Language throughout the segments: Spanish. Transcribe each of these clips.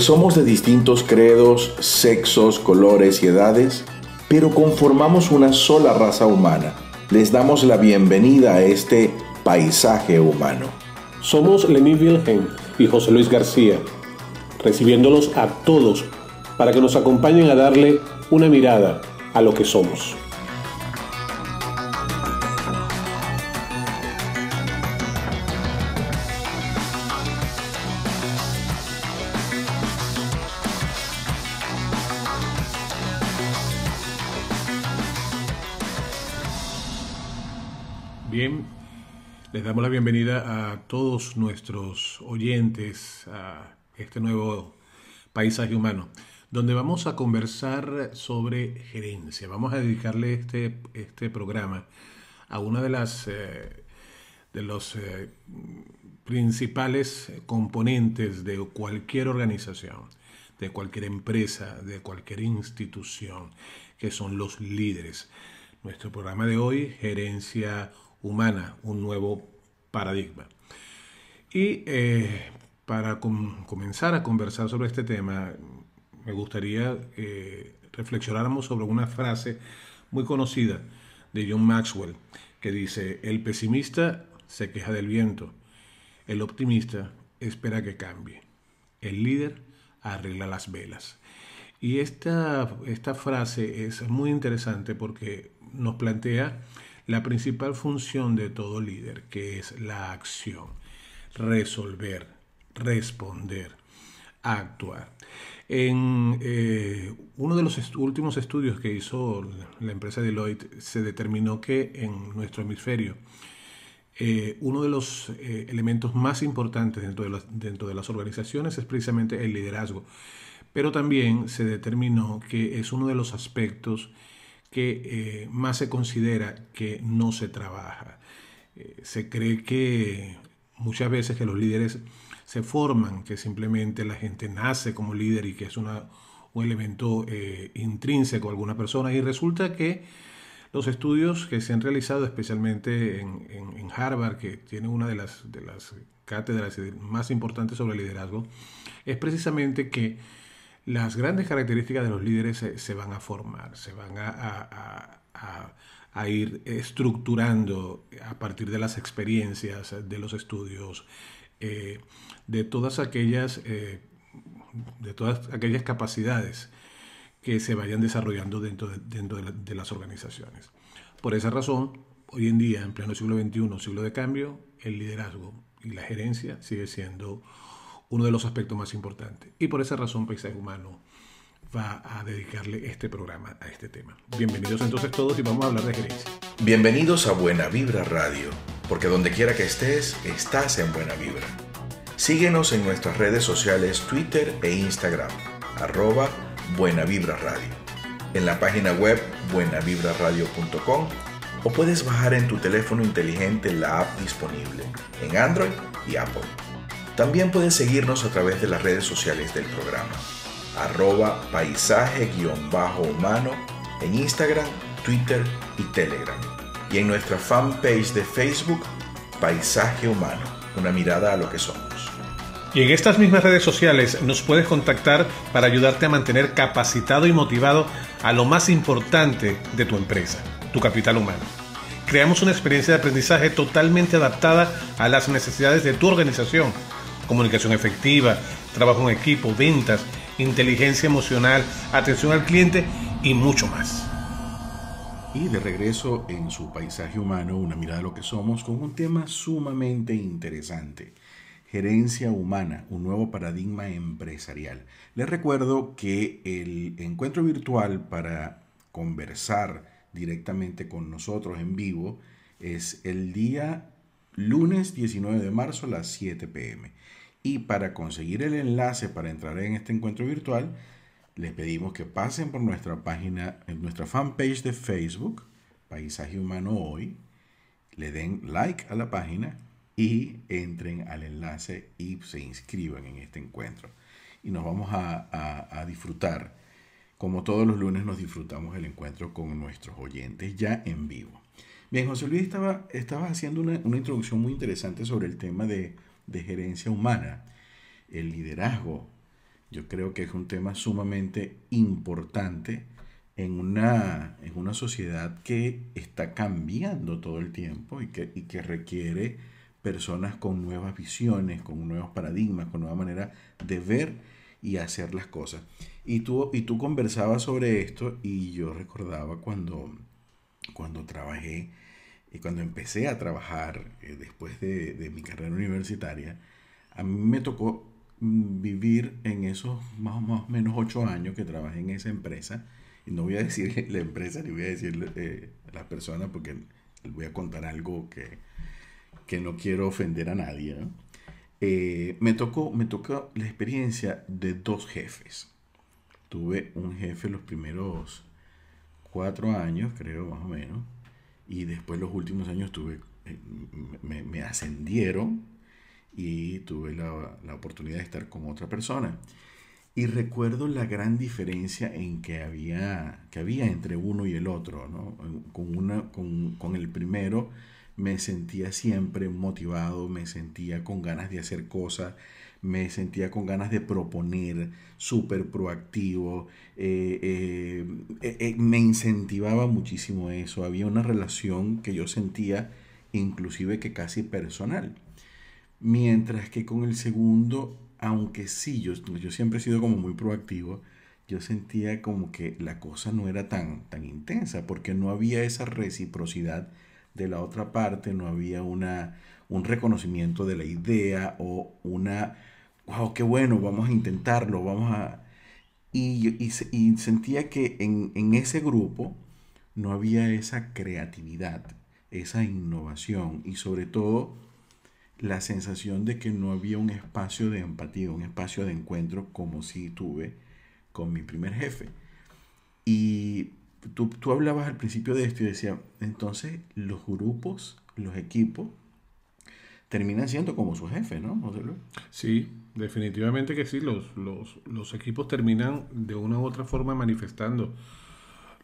somos de distintos credos, sexos, colores y edades, pero conformamos una sola raza humana. Les damos la bienvenida a este paisaje humano. Somos Lenny Wilhelm y José Luis García, recibiéndolos a todos para que nos acompañen a darle una mirada a lo que somos. la bienvenida a todos nuestros oyentes a este nuevo paisaje humano, donde vamos a conversar sobre gerencia. Vamos a dedicarle este, este programa a una de las eh, de los eh, principales componentes de cualquier organización, de cualquier empresa, de cualquier institución, que son los líderes. Nuestro programa de hoy, Gerencia Humana, un nuevo paradigma. Y eh, para comenzar a conversar sobre este tema, me gustaría eh, reflexionáramos sobre una frase muy conocida de John Maxwell, que dice, el pesimista se queja del viento, el optimista espera que cambie, el líder arregla las velas. Y esta frase es muy interesante porque nos plantea la principal función de todo líder, que es la acción, resolver, responder, actuar. En eh, uno de los últimos estudios que hizo la empresa Deloitte, se determinó que en nuestro hemisferio, eh, uno de los eh, elementos más importantes dentro de, las, dentro de las organizaciones es precisamente el liderazgo. Pero también se determinó que es uno de los aspectos que eh, más se considera que no se trabaja. Eh, se cree que muchas veces que los líderes se forman, que simplemente la gente nace como líder y que es una, un elemento eh, intrínseco a alguna persona. Y resulta que los estudios que se han realizado, especialmente en, Harvard, que tiene una de las, de las cátedras más importantes sobre liderazgo, es precisamente que las grandes características de los líderes se, van a formar, se van a, ir estructurando a partir de las experiencias, de los estudios, eh, de todas aquellas eh, de todas aquellas capacidades que se vayan desarrollando dentro, de, las organizaciones. Por esa razón, hoy en día, en pleno siglo XXI, siglo de cambio, el liderazgo y la gerencia sigue siendo uno de los aspectos más importantes. Y por esa razón Paisaje Humano va a dedicarle este programa a este tema. Bienvenidos entonces todos y vamos a hablar de gerencia. Bienvenidos a Buena Vibra Radio, porque donde quiera que estés, estás en Buena Vibra. Síguenos en nuestras redes sociales Twitter e Instagram, arroba Buena Vibra Radio. En la página web buenavibraradio.com o puedes bajar en tu teléfono inteligente la app disponible en Android y Apple. También pueden seguirnos a través de las redes sociales del programa, arroba paisaje-humano en Instagram, Twitter y Telegram. Y en nuestra fanpage de Facebook, Paisaje Humano, una mirada a lo que somos. Y en estas mismas redes sociales nos puedes contactar para ayudarte a mantener capacitado y motivado a lo más importante de tu empresa, tu capital humano. Creamos una experiencia de aprendizaje totalmente adaptada a las necesidades de tu organización comunicación efectiva, trabajo en equipo, ventas, inteligencia emocional, atención al cliente y mucho más. Y de regreso en su paisaje humano, una mirada a lo que somos, con un tema sumamente interesante. Gerencia humana, un nuevo paradigma empresarial. Les recuerdo que el encuentro virtual para conversar directamente con nosotros en vivo es el día lunes 19 de marzo a las 7 pm. Y para conseguir el enlace para entrar en este encuentro virtual, les pedimos que pasen por nuestra página, en nuestra fanpage de Facebook, Paisaje Humano Hoy, le den like a la página y entren al enlace y se inscriban en este encuentro. Y nos vamos a, a disfrutar, como todos los lunes nos disfrutamos el encuentro con nuestros oyentes ya en vivo. Bien, José Luis, estaba, estabas haciendo una, introducción muy interesante sobre el tema de, gerencia humana, el liderazgo. Yo creo que es un tema sumamente importante en una, en una sociedad que está cambiando todo el tiempo y que, que requiere personas con nuevas visiones, con nuevos paradigmas, con nueva manera de ver y hacer las cosas. Y tú, y tú conversabas sobre esto y yo recordaba cuando, cuando trabajé y cuando empecé a trabajar eh, después de, mi carrera universitaria, a mí me tocó mm, vivir en esos más o menos ocho años que trabajé en esa empresa. Y no voy a decir la empresa, ni voy a decir eh, las personas porque les voy a contar algo que, que no quiero ofender a nadie. Eh, me, tocó, me tocó la experiencia de dos jefes. Tuve un jefe los primeros cuatro años, creo, más o menos y después los últimos años tuve, eh, me, ascendieron y tuve la, oportunidad de estar con otra persona. Y recuerdo la gran diferencia en que había, que había entre uno y el otro. ¿no? Con, una, con, con el primero me sentía siempre motivado, me sentía con ganas de hacer cosas, me sentía con ganas de proponer, súper proactivo, eh, eh, eh, me incentivaba muchísimo eso, había una relación que yo sentía inclusive que casi personal. Mientras que con el segundo, aunque sí, yo, yo siempre he sido como muy proactivo, yo sentía como que la cosa no era tan, tan intensa, porque no había esa reciprocidad de la otra parte, no había una, un reconocimiento de la idea o una wow, qué bueno, vamos a intentarlo, vamos a... Y, sentía que en, ese grupo no había esa creatividad, esa innovación y sobre todo la sensación de que no había un espacio de empatía, un espacio de encuentro como si tuve con mi primer jefe. Y tú, tú hablabas al principio de esto y decía, entonces los grupos, los equipos, terminan siendo como su jefe, ¿no, Sí, definitivamente que sí, los, los, los equipos terminan de una u otra forma manifestando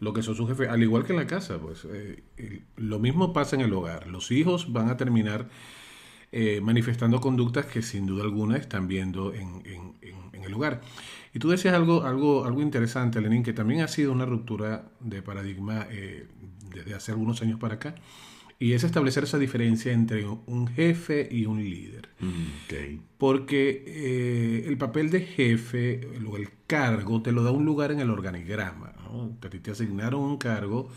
lo que son sus jefes, al igual que en la casa, pues eh, lo mismo pasa en el hogar, los hijos van a terminar eh, manifestando conductas que sin duda alguna están viendo en, el hogar. Y tú decías algo, algo, algo interesante, Lenin, que también ha sido una ruptura de paradigma eh, desde hace algunos años para acá, y es establecer esa diferencia entre un jefe y un líder. Mm, Porque eh, el papel de jefe o el, cargo te lo da un lugar en el organigrama. A ti te asignaron un cargo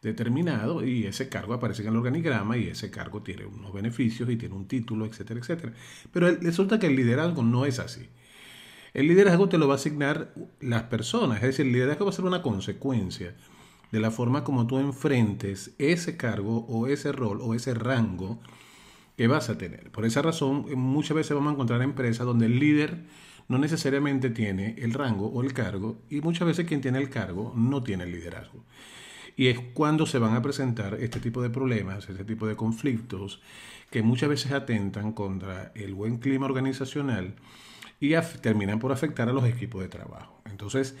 determinado y ese cargo aparece en el organigrama y ese cargo tiene unos beneficios y tiene un título, etcétera, etcétera. Pero resulta que el liderazgo no es así. El liderazgo te lo va a asignar las personas, es decir, el liderazgo va a ser una consecuencia de la forma como tú enfrentes ese cargo o ese rol o ese rango que vas a tener. Por esa razón, eh, muchas veces vamos a encontrar empresas donde el líder no necesariamente tiene el rango o el cargo y muchas veces quien tiene el cargo no tiene el liderazgo. Y es cuando se van a presentar este tipo de problemas, este tipo de conflictos que muchas veces atentan contra el buen clima organizacional y terminan por afectar a los equipos de trabajo. Entonces,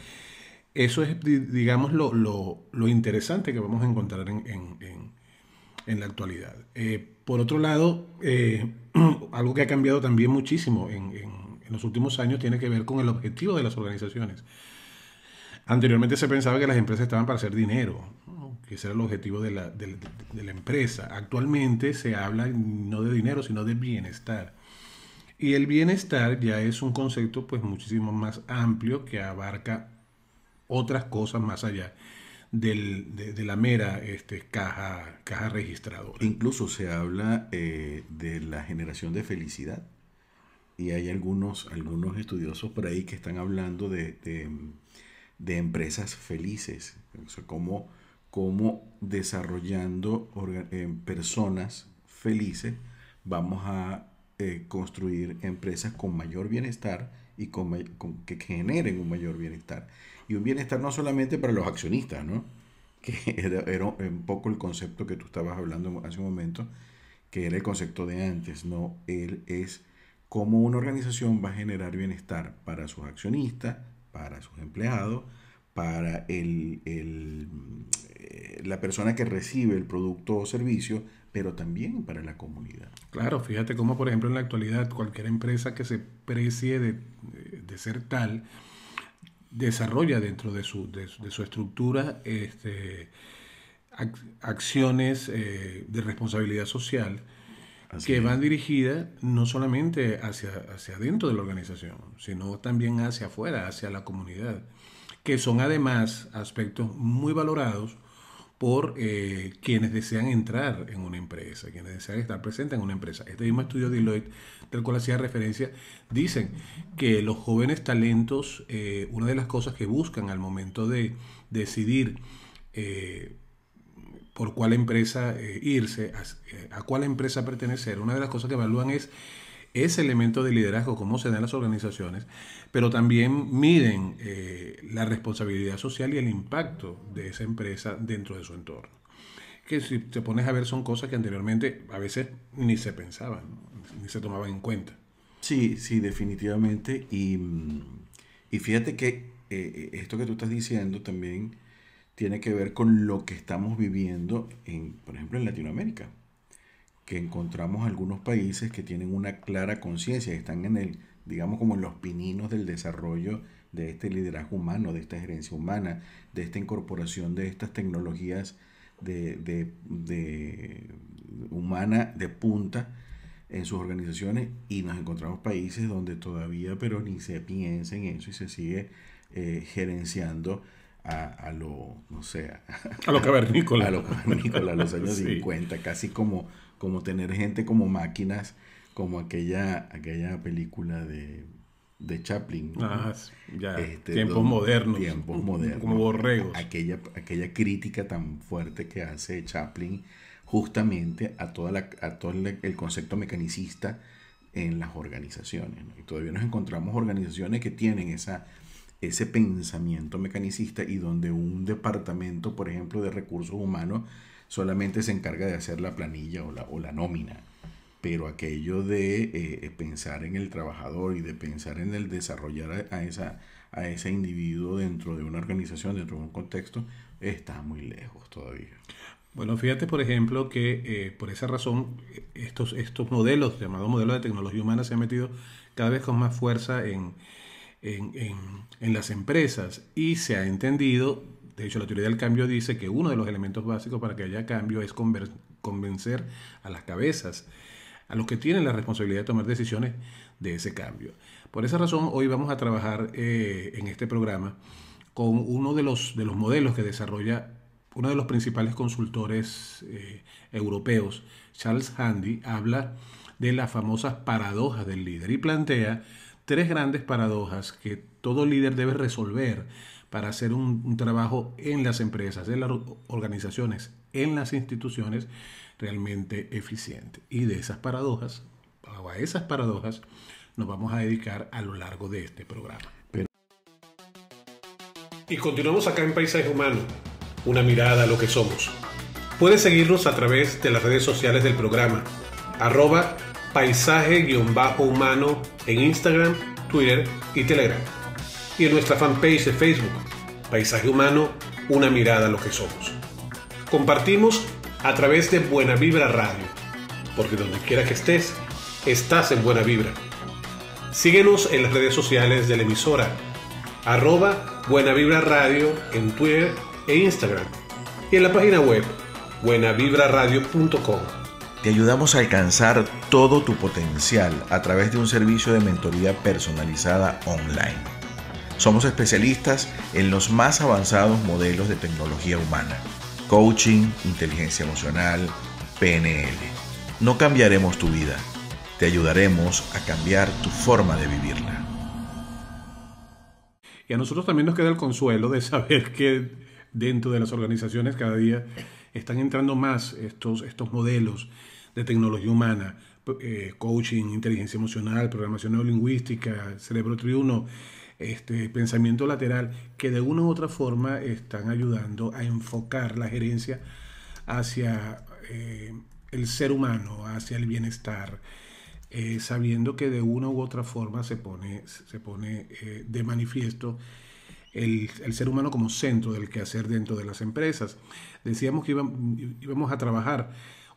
eso es, digamos, lo, interesante que vamos a encontrar en, la actualidad. Eh, por otro lado, eh, algo que ha cambiado también muchísimo en los últimos años tiene que ver con el objetivo de las organizaciones. Anteriormente se pensaba que las empresas estaban para hacer dinero, que ese era el objetivo de la, empresa. Actualmente se habla no de dinero, sino de bienestar. Y el bienestar ya es un concepto pues muchísimo más amplio que abarca otras cosas más allá de, la mera este, caja, caja registradora. Incluso se habla eh, de la generación de felicidad y hay algunos, algunos estudiosos por ahí que están hablando de, empresas felices, como sea, desarrollando eh, personas felices vamos a eh, construir empresas con mayor bienestar y que generen un mayor bienestar. Y un bienestar no solamente para los accionistas, ¿no? que era, un poco el concepto que tú estabas hablando hace un momento, que era el concepto de antes, ¿no? Él es cómo una organización va a generar bienestar para sus accionistas, para sus empleados, para el, el, eh, la persona que recibe el producto o servicio, pero también para la comunidad. Claro, fíjate cómo, por ejemplo, en la actualidad cualquier empresa que se precie de, ser tal, desarrolla dentro de su, estructura este, acciones eh, de responsabilidad social que van dirigidas no solamente hacia, hacia dentro de la organización, sino también hacia afuera, hacia la comunidad, que son además aspectos muy valorados por eh, quienes desean entrar en una empresa, quienes desean estar presentes en una empresa. Este mismo estudio de Deloitte, del cual hacía referencia, dicen que los jóvenes talentos, eh, una de las cosas que buscan al momento de decidir eh, por cuál empresa irse, a cuál empresa pertenecer, una de las cosas que evalúan es ese elemento de liderazgo, cómo se dan las organizaciones, pero también miden eh, la responsabilidad social y el impacto de esa empresa dentro de su entorno. Que si te pones a ver son cosas que anteriormente a veces ni se pensaban, ni se tomaban en cuenta. Sí, sí, definitivamente. Y, mm, fíjate que eh, eh, esto que tú estás diciendo también tiene que ver con lo que estamos viviendo, en, por ejemplo, en Latinoamérica que encontramos algunos países que tienen una clara conciencia, están en el, digamos, como en los pininos del desarrollo de este liderazgo humano, de esta gerencia humana, de esta incorporación de estas tecnologías de, de, humana de punta en sus organizaciones y nos encontramos países donde todavía pero ni se piensa en eso y se sigue eh, gerenciando a, lo, no sé, a, lo cavernícola. A lo a los años 50, casi como, como tener gente como máquinas, como aquella, aquella película de, Chaplin. Ah, ya. Este, tiempos modernos. Tiempos modernos. Como borregos. Aquella, aquella crítica tan fuerte que hace Chaplin justamente a, toda la, a todo el concepto mecanicista en las organizaciones. Y todavía nos encontramos organizaciones que tienen esa ese pensamiento mecanicista y donde un departamento, por ejemplo, de recursos humanos solamente se encarga de hacer la planilla o la, nómina. Pero aquello de eh, pensar en el trabajador y de pensar en el desarrollar a, ese individuo dentro de una organización, dentro de un contexto, está muy lejos todavía. Bueno, fíjate, por ejemplo, que eh, por esa razón estos, estos modelos, llamados modelos de tecnología humana, se han metido cada vez con más fuerza en, en, las empresas y se ha entendido, de hecho la teoría del cambio dice que uno de los elementos básicos para que haya cambio es convencer a las cabezas, a los que tienen la responsabilidad de tomar decisiones de ese cambio. Por esa razón hoy vamos a trabajar eh, en este programa con uno de los, de los modelos que desarrolla uno de los principales consultores eh, europeos, Charles Handy, habla de las famosas paradojas del líder y plantea tres grandes paradojas que todo líder debe resolver para hacer un, trabajo en las empresas, en las organizaciones, en las instituciones realmente eficiente. Y de esas paradojas, a esas paradojas, nos vamos a dedicar a lo largo de este programa. Y continuamos acá en Paisaje Humano, una mirada a lo que somos. Puedes seguirnos a través de las redes sociales del programa, arroba paisaje-humano bajo en Instagram, Twitter y Telegram. Y en nuestra fanpage de Facebook, Paisaje Humano, una mirada a lo que somos. Compartimos a través de Buena Vibra Radio, porque donde quiera que estés, estás en Buena Vibra. Síguenos en las redes sociales de la emisora, arroba Buena Vibra Radio en Twitter e Instagram, y en la página web buenavibraradio.com. Te ayudamos a alcanzar todo tu potencial a través de un servicio de mentoría personalizada online. Somos especialistas en los más avanzados modelos de tecnología humana, coaching, inteligencia emocional, PNL. No cambiaremos tu vida, te ayudaremos a cambiar tu forma de vivirla. Y a nosotros también nos queda el consuelo de saber que dentro de las organizaciones cada día están entrando más estos, estos modelos de tecnología humana, eh, coaching, inteligencia emocional, programación neolingüística, cerebro triuno, este, pensamiento lateral, que de una u otra forma están ayudando a enfocar la gerencia hacia eh, el ser humano, hacia el bienestar, eh, sabiendo que de una u otra forma se pone, se pone de manifiesto el, ser humano como centro del quehacer dentro de las empresas. Decíamos que íbamos a trabajar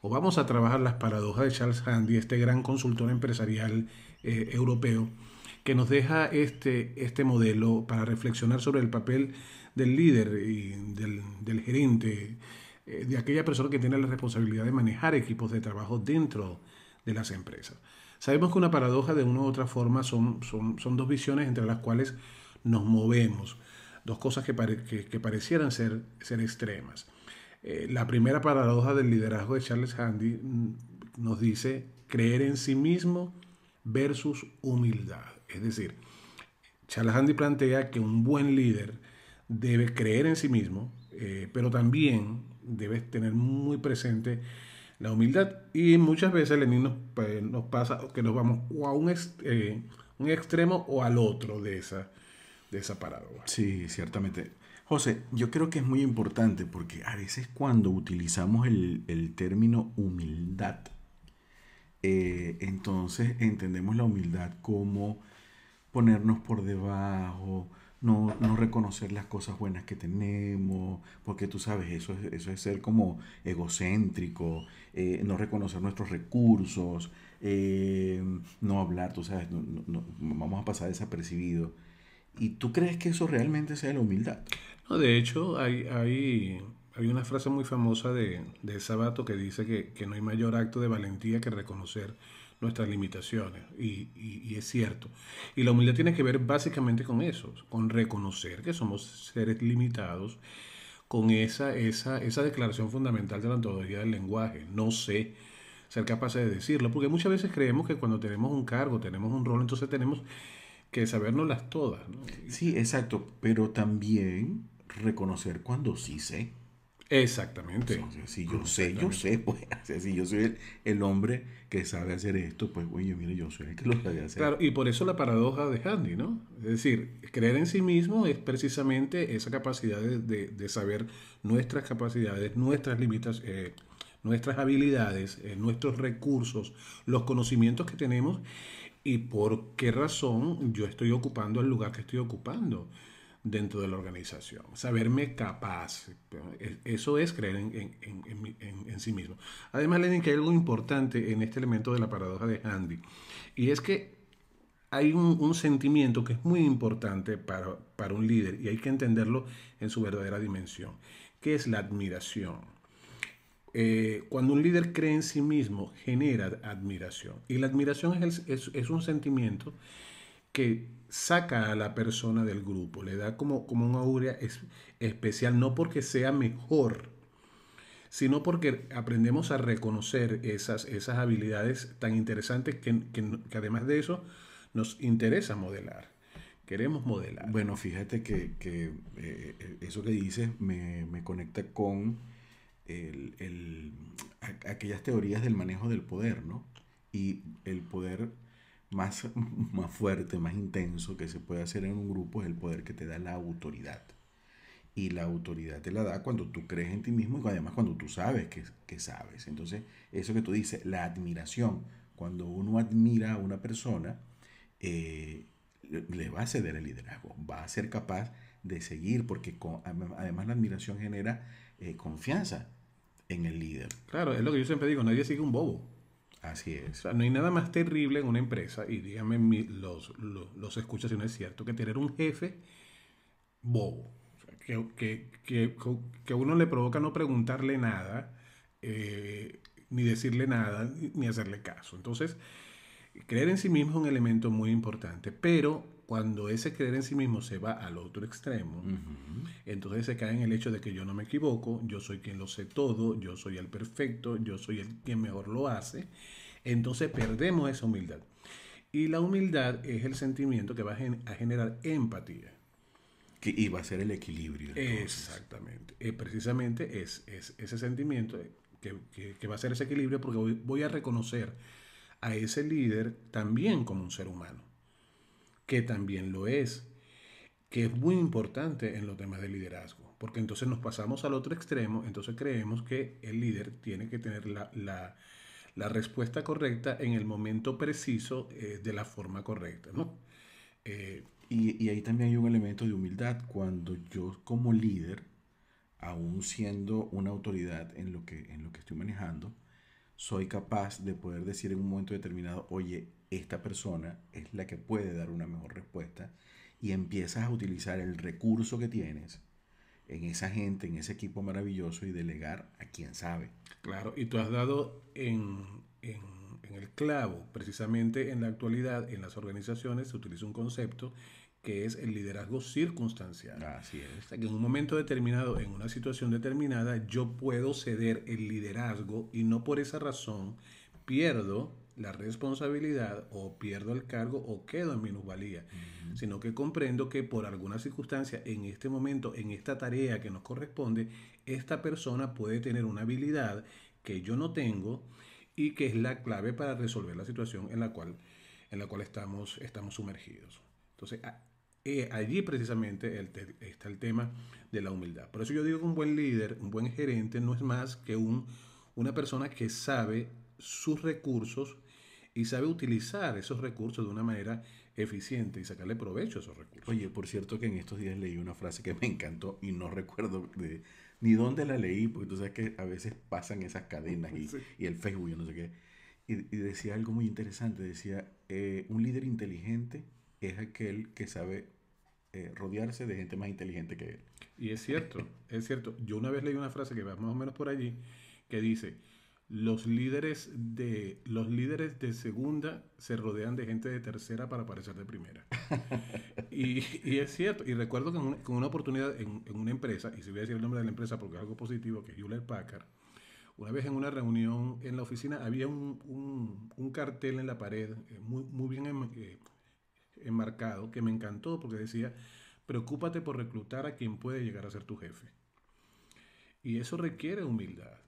vamos a trabajar las paradojas de Charles Handy, este gran consultor empresarial eh, europeo, que nos deja este, este, modelo para reflexionar sobre el papel del líder y del, gerente, eh, de aquella persona que tiene la responsabilidad de manejar equipos de trabajo dentro de las empresas. Sabemos que una paradoja de una u otra forma son, dos visiones entre las cuales nos movemos, dos cosas que, parecieran ser extremas. Eh, la primera paradoja del liderazgo de Charles Handy mm, nos dice creer en sí mismo versus humildad. Es decir, Charles Handy plantea que un buen líder debe creer en sí mismo, eh, pero también debe tener muy presente la humildad. Y muchas veces Lenin nos, eh, pasa que nos vamos a un, un, extremo o al otro de esa, de esa paradoja. Sí, ciertamente. José, yo creo que es muy importante porque a veces cuando utilizamos el, término humildad, eh, entonces entendemos la humildad como ponernos por debajo, no, reconocer las cosas buenas que tenemos, porque tú sabes, eso es, eso es ser como egocéntrico, eh, no reconocer nuestros recursos, eh, no hablar, tú sabes, vamos a pasar desapercibido. ¿Y tú crees que eso realmente sea la humildad? No, de hecho, hay, hay, hay una frase muy famosa de, de Sabato que dice que, que, no hay mayor acto de valentía que reconocer nuestras limitaciones. Y, y, es cierto. Y la humildad tiene que ver básicamente con eso, con reconocer que somos seres limitados, con esa, esa, esa declaración fundamental de la antología del lenguaje. No sé ser capaces de decirlo, porque muchas veces creemos que cuando tenemos un cargo, tenemos un rol, entonces tenemos que las todas. Sí, exacto, pero también reconocer cuando sí sé. Exactamente. si yo sé, yo sé, pues. O sea, si yo soy el, hombre que sabe hacer esto, pues, yo mire, yo soy el que lo sabe hacer. Claro, y por eso la paradoja de Handy, ¿no? Es decir, creer en sí mismo es precisamente esa capacidad de, saber nuestras capacidades, nuestras limitas... Eh, nuestras habilidades, eh, nuestros recursos, los conocimientos que tenemos y por qué razón yo estoy ocupando el lugar que estoy ocupando dentro de la organización. Saberme capaz. Eh, eso es creer en, en, sí mismo. Además, Lenin, que hay algo importante en este elemento de la paradoja de Andy. Y es que hay un, sentimiento que es muy importante para, para un líder y hay que entenderlo en su verdadera dimensión, que es la admiración. Eh, cuando un líder cree en sí mismo, genera admiración. Y la admiración es, es, un sentimiento que saca a la persona del grupo, le da como, como un aura es, especial, no porque sea mejor, sino porque aprendemos a reconocer esas, esas habilidades tan interesantes que, que, que además de eso nos interesa modelar queremos modelar. Bueno, fíjate que, que eh, eh, eso que dices me, me, conecta con el, el, aquellas teorías del manejo del poder, ¿no? Y el poder más, más fuerte, más intenso que se puede hacer en un grupo es el poder que te da la autoridad. Y la autoridad te la da cuando tú crees en ti mismo y además cuando tú sabes que, que sabes. Entonces, eso que tú dices, la admiración, cuando uno admira a una persona, eh, le va a ceder el liderazgo, va a ser capaz de seguir, porque además la admiración genera eh, confianza en el líder. Claro, es lo que yo siempre digo, nadie sigue un bobo. Así es. no hay nada más terrible en una empresa, y díganme los, los, escuchas si no es cierto, que tener un jefe bobo. que, que, que, uno le provoca no preguntarle nada, eh, ni decirle nada, ni hacerle caso. Entonces, creer en sí mismo es un elemento muy importante, pero cuando ese creer en sí mismo se va al otro extremo, entonces se cae en el hecho de que yo no me equivoco, yo soy quien lo sé todo, yo soy el perfecto, yo soy el quien mejor lo hace. Entonces perdemos esa humildad. Y la humildad es el sentimiento que va a, generar empatía. Que iba a ser el equilibrio. Exactamente. Eh, precisamente es, ese sentimiento que, va a ser ese equilibrio porque voy a reconocer a ese líder también como un ser humano que también lo es, que es muy importante en los temas de liderazgo, porque entonces nos pasamos al otro extremo, entonces creemos que el líder tiene que tener la, respuesta correcta en el momento preciso eh, de la forma correcta, eh, y, ahí también hay un elemento de humildad, cuando yo como líder, aún siendo una autoridad en lo que, en lo que estoy manejando, soy capaz de poder decir en un momento determinado, oye, esta persona es la que puede dar una mejor respuesta y empiezas a utilizar el recurso que tienes en esa gente, en ese equipo maravilloso y delegar a quien sabe. Claro, y tú has dado en, el clavo, precisamente en la actualidad, en las organizaciones se utiliza un concepto que es el liderazgo circunstancial. Así es. en un momento determinado, en una situación determinada, yo puedo ceder el liderazgo y no por esa razón pierdo la responsabilidad o pierdo el cargo o quedo en minusvalía, sino que comprendo que por alguna circunstancia en este momento, en esta tarea que nos corresponde, esta persona puede tener una habilidad que yo no tengo y que es la clave para resolver la situación en la cual, en la cual estamos, estamos sumergidos. Entonces, eh, allí precisamente está el tema de la humildad. Por eso yo digo que un buen líder, un buen gerente, no es más que un, una persona que sabe sus recursos, y sabe utilizar esos recursos de una manera eficiente y sacarle provecho a esos recursos. Oye, por cierto que en estos días leí una frase que me encantó y no recuerdo ni dónde la leí, porque tú sabes que a veces pasan esas cadenas y, y el Facebook, y no sé qué. Y, decía algo muy interesante, decía, eh, un líder inteligente es aquel que sabe eh, rodearse de gente más inteligente que él. Y es cierto, es cierto. Yo una vez leí una frase que va más o menos por allí, que dice, los líderes, de, los líderes de segunda se rodean de gente de tercera para parecer de primera. y, es cierto. Y recuerdo que en, una, con una oportunidad en, una empresa, y si voy a decir el nombre de la empresa porque es algo positivo, que es Hewlett Packard, una vez en una reunión en la oficina había un, cartel en la pared eh, muy, bien em, eh, enmarcado que me encantó porque decía, preocúpate por reclutar a quien puede llegar a ser tu jefe. Y eso requiere humildad.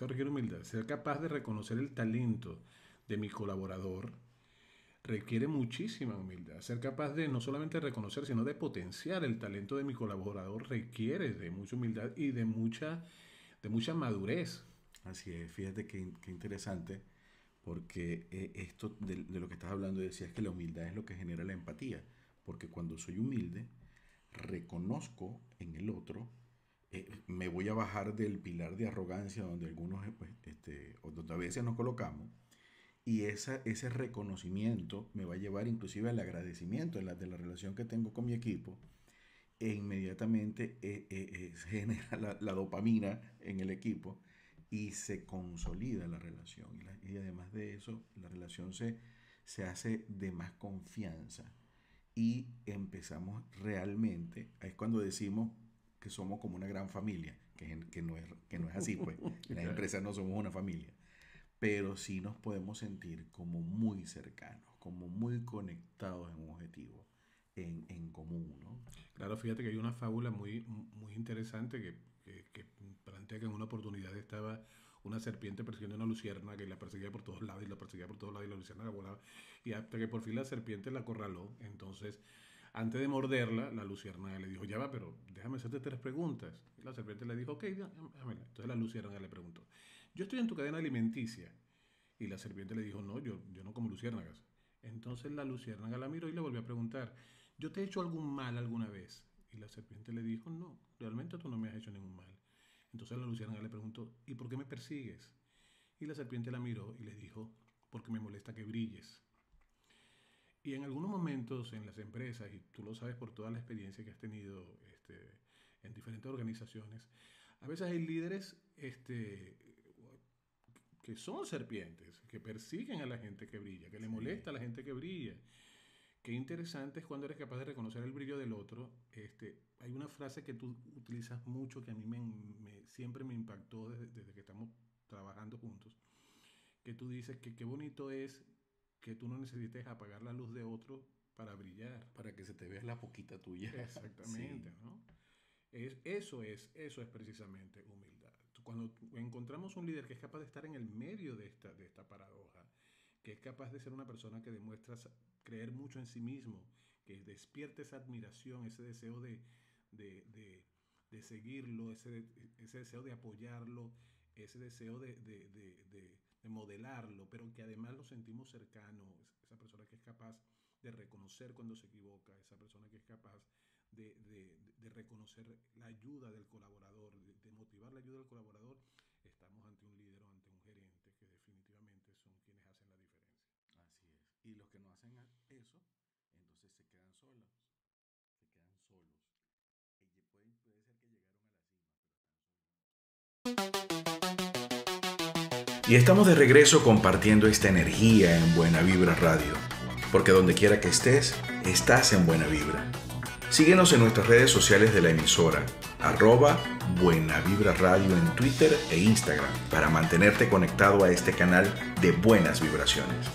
Eso requiere humildad. Ser capaz de reconocer el talento de mi colaborador requiere muchísima humildad. Ser capaz de no solamente reconocer, sino de potenciar el talento de mi colaborador requiere de mucha humildad y de mucha, de mucha madurez. Así es, fíjate qué, qué interesante, porque eh, esto de, lo que estás hablando decías que la humildad es lo que genera la empatía, porque cuando soy humilde, reconozco en el otro eh, me voy a bajar del pilar de arrogancia donde algunos, eh, pues, este, o a veces nos colocamos, y esa, ese reconocimiento me va a llevar inclusive al agradecimiento de la, de la relación que tengo con mi equipo, e inmediatamente eh, se genera la, dopamina en el equipo y se consolida la relación. Y, además de eso, la relación se, se hace de más confianza. Y empezamos realmente, es cuando decimos, que somos como una gran familia, que, que, no, es, que no es así, pues. En las empresas no somos una familia, pero sí nos podemos sentir como muy cercanos, como muy conectados en un objetivo. En, en común, ¿no? Claro, fíjate que hay una fábula muy, muy interesante que, que, plantea que en una oportunidad estaba una serpiente persiguiendo una lucierna que la perseguía por todos lados y la perseguía por todos lados y la la volaba y hasta que por fin la serpiente la corraló entonces antes de morderla, la luciérnaga le dijo, ya va, pero déjame hacerte tres preguntas. Y la serpiente le dijo, ok, déjamela. Entonces la luciérnaga le preguntó, yo estoy en tu cadena alimenticia. Y la serpiente le dijo, no, yo, yo no como luciérnagas. Entonces la luciérnaga la miró y le volvió a preguntar, ¿yo te he hecho algún mal alguna vez? Y la serpiente le dijo, no, realmente tú no me has hecho ningún mal. Entonces la luciérnaga le preguntó, ¿y por qué me persigues? Y la serpiente la miró y le dijo, porque me molesta que brilles. Y en algunos momentos en las empresas, y tú lo sabes por toda la experiencia que has tenido este, en diferentes organizaciones, a veces hay líderes este, que son serpientes, que persiguen a la gente que brilla, que le molesta a la gente que brilla. Qué interesante es cuando eres capaz de reconocer el brillo del otro. Este, hay una frase que tú utilizas mucho que a mí me, siempre me impactó desde, que estamos trabajando juntos, que tú dices que qué bonito es que tú no necesites apagar la luz de otro para brillar. Para que se te vea la poquita tuya. Exactamente, ¿no? Es, eso, es, eso es precisamente humildad. Cuando encontramos un líder que es capaz de estar en el medio de esta, de esta paradoja, que es capaz de ser una persona que demuestra creer mucho en sí mismo, que despierte esa admiración, ese deseo de, seguirlo, ese, deseo de apoyarlo, ese deseo de, de modelarlo, pero que además lo sentimos cercano, esa persona que es capaz de reconocer cuando se equivoca, esa persona que es capaz de, reconocer la ayuda del colaborador, de, motivar la ayuda del colaborador, estamos ante un líder o ante un gerente que definitivamente son quienes hacen la diferencia. Así es. Y los que no hacen eso, entonces se quedan solos, se quedan solos. Y puede, puede ser que llegaron a la cima, solos. Y estamos de regreso compartiendo esta energía en Buena Vibra Radio, porque donde quiera que estés, estás en Buena Vibra. Síguenos en nuestras redes sociales de la emisora, arroba Buena Vibra Radio en Twitter e Instagram, para mantenerte conectado a este canal de buenas vibraciones.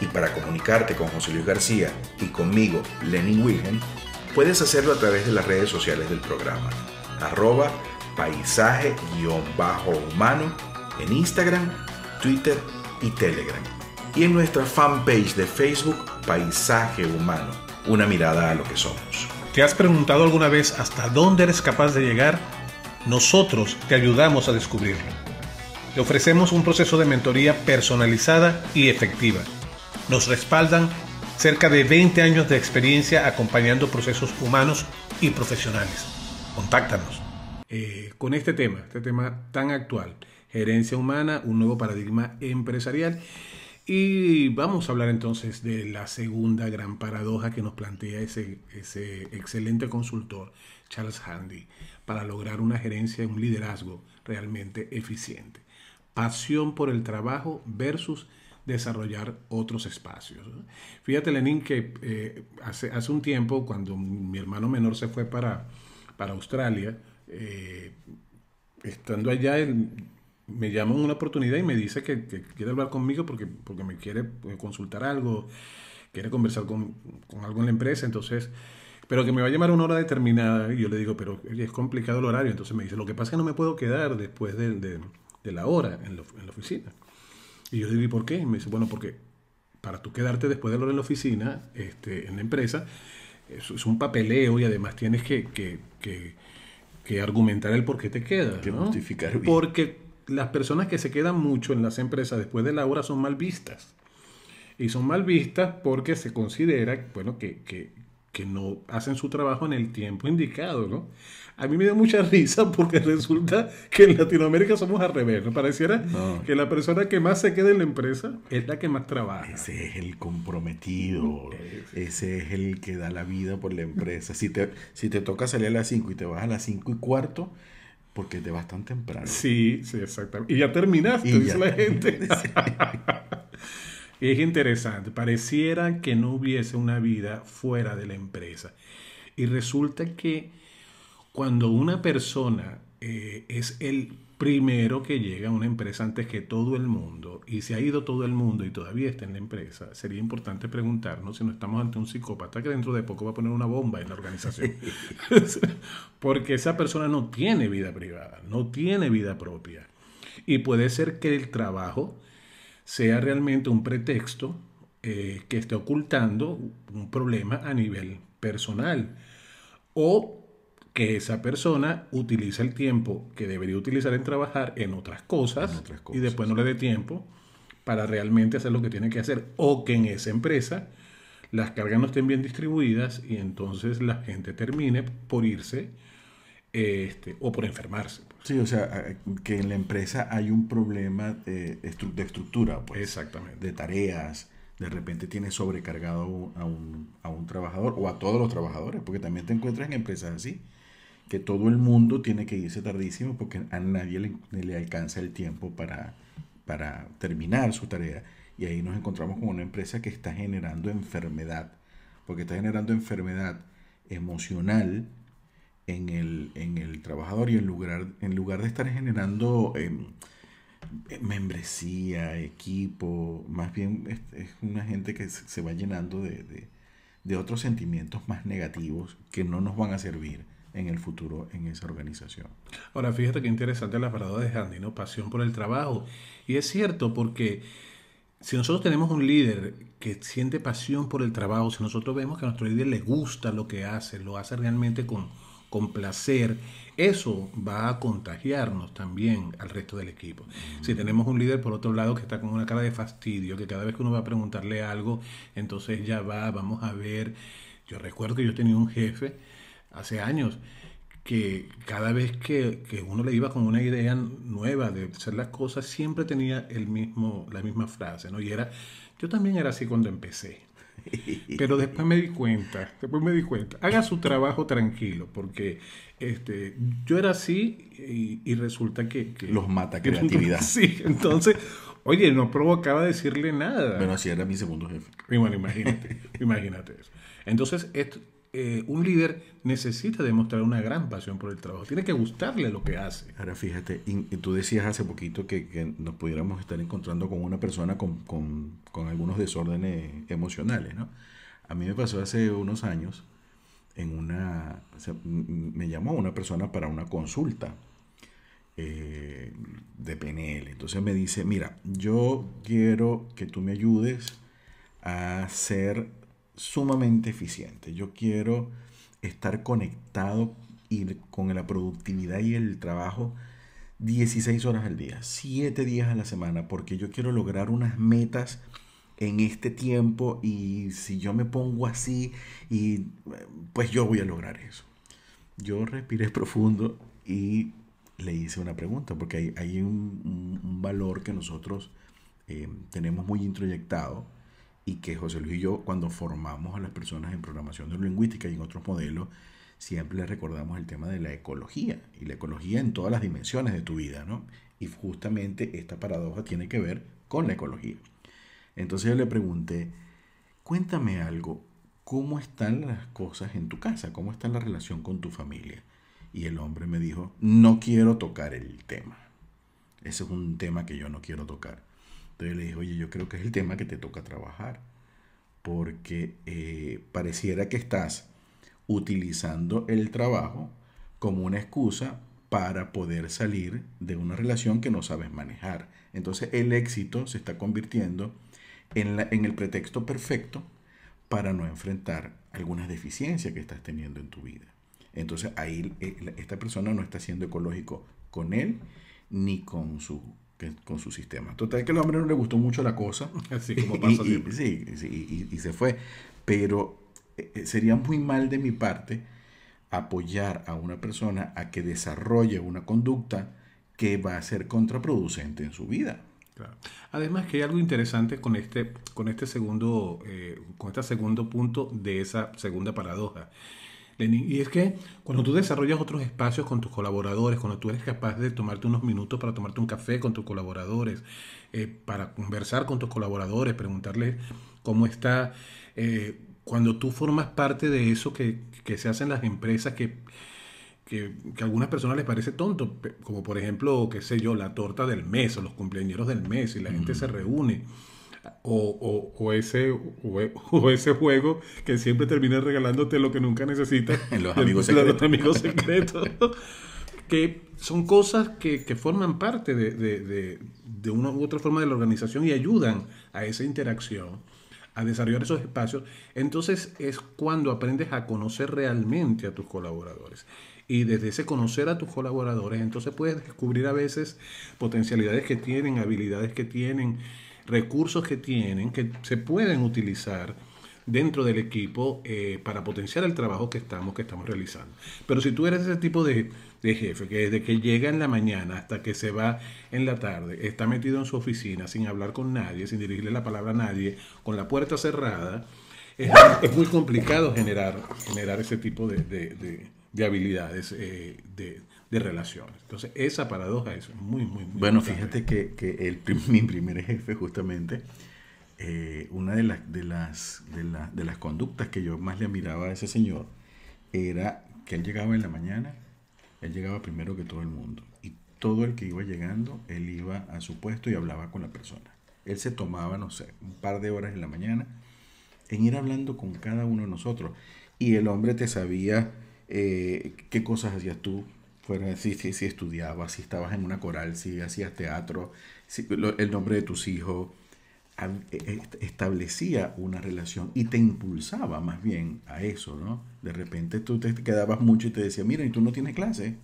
Y para comunicarte con José Luis García y conmigo, Lenin Wilhelm, puedes hacerlo a través de las redes sociales del programa, arroba paisaje-humano en Instagram, Twitter y Telegram. Y en nuestra fanpage de Facebook, Paisaje Humano, una mirada a lo que somos. ¿Te has preguntado alguna vez hasta dónde eres capaz de llegar? Nosotros te ayudamos a descubrirlo. Te ofrecemos un proceso de mentoría personalizada y efectiva. Nos respaldan cerca de 20 años de experiencia acompañando procesos humanos y profesionales. Contáctanos. Eh, con este tema, este tema tan actual. Gerencia Humana, un nuevo paradigma empresarial. Y vamos a hablar entonces de la segunda gran paradoja que nos plantea ese, ese excelente consultor, Charles Handy, para lograr una gerencia un liderazgo realmente eficiente. Pasión por el trabajo versus desarrollar otros espacios. Fíjate, Lenin que eh, hace, hace, un tiempo, cuando mi hermano menor se fue para, para Australia, eh, estando allá, me llama en una oportunidad y me dice que, quiere hablar conmigo porque, porque me quiere eh, consultar algo, quiere conversar con, con, algo en la empresa, entonces, pero que me va a llamar a una hora determinada y yo le digo, pero es complicado el horario, entonces me dice, lo que pasa es que no me puedo quedar después de, de, la hora en, la oficina. Y yo le digo, ¿y por qué? Y me dice, bueno, porque para tú quedarte después de la hora en la oficina, este, en la empresa, es, es un papeleo y además tienes que, que, que, argumentar el por qué te quedas. Que ¿no? justificar Porque las personas que se quedan mucho en las empresas después de la hora son mal vistas. Y son mal vistas porque se considera, bueno, que, que, que no hacen su trabajo en el tiempo indicado, ¿no? A mí me da mucha risa porque resulta que en Latinoamérica somos al revés, Pareciera que la persona que más se queda en la empresa es la que más trabaja. Ese es el comprometido, ese, es el que da la vida por la empresa. si, te, si te toca salir a las 5 y te vas a las 5 y cuarto, porque es de bastante temprano. Sí, sí, exactamente. Y ya terminaste, dice la gente. es interesante, pareciera que no hubiese una vida fuera de la empresa. Y resulta que cuando una persona eh, es el primero que llega una empresa antes que todo el mundo y se ha ido todo el mundo y todavía está en la empresa, sería importante preguntarnos si no estamos ante un psicópata que dentro de poco va a poner una bomba en la organización. Porque esa persona no tiene vida privada, no tiene vida propia. Y puede ser que el trabajo sea realmente un pretexto eh, que esté ocultando un problema a nivel personal. O que esa persona utiliza el tiempo que debería utilizar en trabajar en otras cosas, y después no le dé tiempo para realmente hacer lo que tiene que hacer o que en esa empresa las cargas no estén bien distribuidas y entonces la gente termine por irse este, o por enfermarse. Pues. Sí, o sea, que en la empresa hay un problema de, estructura, pues, Exactamente. de tareas, de repente tiene sobrecargado a un, a un, trabajador o a todos los trabajadores, porque también te encuentras en empresas así, que todo el mundo tiene que irse tardísimo porque a nadie le, alcanza el tiempo para, para terminar su tarea. Y ahí nos encontramos con una empresa que está generando enfermedad, porque está generando enfermedad emocional en el, trabajador y en lugar, en lugar de estar generando em, membresía, equipo, más bien es, una gente que se va llenando de otros sentimientos más negativos que no nos van a servir en el futuro en esa organización. Ahora, fíjate qué interesante la parada de Andy, ¿no? Pasión por el trabajo. Y es cierto porque si nosotros tenemos un líder que siente pasión por el trabajo, si nosotros vemos que a nuestro líder le gusta lo que hace, lo hace realmente con, con placer, eso va a contagiarnos también al resto del equipo. Si tenemos un líder, por otro lado, que está con una cara de fastidio, que cada vez que uno va a preguntarle algo, entonces ya va, vamos a ver. Yo recuerdo que yo tenía un jefe hace años, que cada vez que, uno le iba con una idea nueva de hacer las cosas, siempre tenía el mismo, la misma frase, ¿no? Y era, yo también era así cuando empecé. Pero después me di cuenta, después me di cuenta, haga su trabajo tranquilo, porque este, yo era así y, resulta que, Los mata creatividad. sí, entonces, oye, no provocaba decirle nada. Bueno, así era mi segundo jefe. bueno, imagínate, imagínate eso. Entonces, esto, eh, un líder necesita demostrar una gran pasión por el trabajo, tiene que gustarle lo que hace. Ahora fíjate, tú decías hace poquito que, nos pudiéramos estar encontrando con una persona con, algunos desórdenes emocionales, A mí me pasó hace unos años, en una, me llamó una persona para una consulta eh, de PNL, entonces me dice, mira, yo quiero que tú me ayudes a ser sumamente eficiente. Yo quiero estar conectado y con la productividad y el trabajo 16 horas al día, 7 días a la semana, porque yo quiero lograr unas metas en este tiempo y si yo me pongo así, y, pues yo voy a lograr eso. Yo respiré profundo y le hice una pregunta, porque hay, un, valor que nosotros eh, tenemos muy introyectado, y que José Luis y yo, cuando formamos a las personas en programación neurolingüística y en otros modelos, siempre recordamos el tema de la ecología y la ecología en todas las dimensiones de tu vida, ¿no? Y justamente esta paradoja tiene que ver con la ecología. Entonces yo le pregunté, cuéntame algo, ¿cómo están las cosas en tu casa? ¿Cómo está la relación con tu familia? Y el hombre me dijo, no quiero tocar el tema. Ese es un tema que yo no quiero tocar. Entonces le dije, oye, yo creo que es el tema que te toca trabajar, porque eh, pareciera que estás utilizando el trabajo como una excusa para poder salir de una relación que no sabes manejar. Entonces el éxito se está convirtiendo en, en el pretexto perfecto para no enfrentar algunas deficiencias que estás teniendo en tu vida. Entonces ahí eh, esta persona no está siendo ecológico con él ni con su con su sistema. Total que al hombre no le gustó mucho la cosa, así como pasa siempre. sí, sí y, se fue. Pero eh, eh, sería muy mal de mi parte apoyar a una persona a que desarrolle una conducta que va a ser contraproducente en su vida. Además que hay algo interesante con este, con este segundo, eh, con este segundo punto de esa segunda paradoja. Y es que cuando tú desarrollas otros espacios con tus colaboradores, cuando tú eres capaz de tomarte unos minutos para tomarte un café con tus colaboradores, eh, para conversar con tus colaboradores, preguntarles cómo está, eh, cuando tú formas parte de eso que, se hace en las empresas que, a algunas personas les parece tonto, como por ejemplo, qué sé yo, la torta del mes o los cumpleaños del mes y la gente se reúne. O, o, ese, o, ese, juego que siempre termina regalándote lo que nunca necesitas. En los amigos secretos. Los amigos secretos que son cosas que, que forman parte de, de, de, de, una u otra forma de la organización y ayudan a esa interacción, a desarrollar esos espacios. Entonces es cuando aprendes a conocer realmente a tus colaboradores. Y desde ese conocer a tus colaboradores, entonces puedes descubrir a veces potencialidades que tienen, habilidades que tienen, recursos que tienen que se pueden utilizar dentro del equipo eh, para potenciar el trabajo que estamos, que estamos realizando. Pero si tú eres ese tipo de, jefe que desde que llega en la mañana hasta que se va en la tarde, está metido en su oficina sin hablar con nadie, sin dirigirle la palabra a nadie, con la puerta cerrada, es, muy complicado generar, generar ese tipo de, de habilidades eh, de de relaciones. Entonces, esa paradoja es muy, muy, Bueno, fíjate que, el, mi primer jefe, justamente, eh, una de, las de, las, de, las conductas que yo más le admiraba a ese señor era que él llegaba en la mañana, él llegaba primero que todo el mundo. Y todo el que iba llegando, él iba a su puesto y hablaba con la persona. Él se tomaba, no sé, un par de horas en la mañana en ir hablando con cada uno de nosotros. Y el hombre te sabía eh, qué cosas hacías tú, fuera si, si, si estudiabas, si estabas en una coral, si hacías teatro, si, el nombre de tus hijos, e, e, establecía una relación y te impulsaba más bien a eso, ¿no? De repente tú te quedabas mucho y te decía, mira, y tú no tienes clase.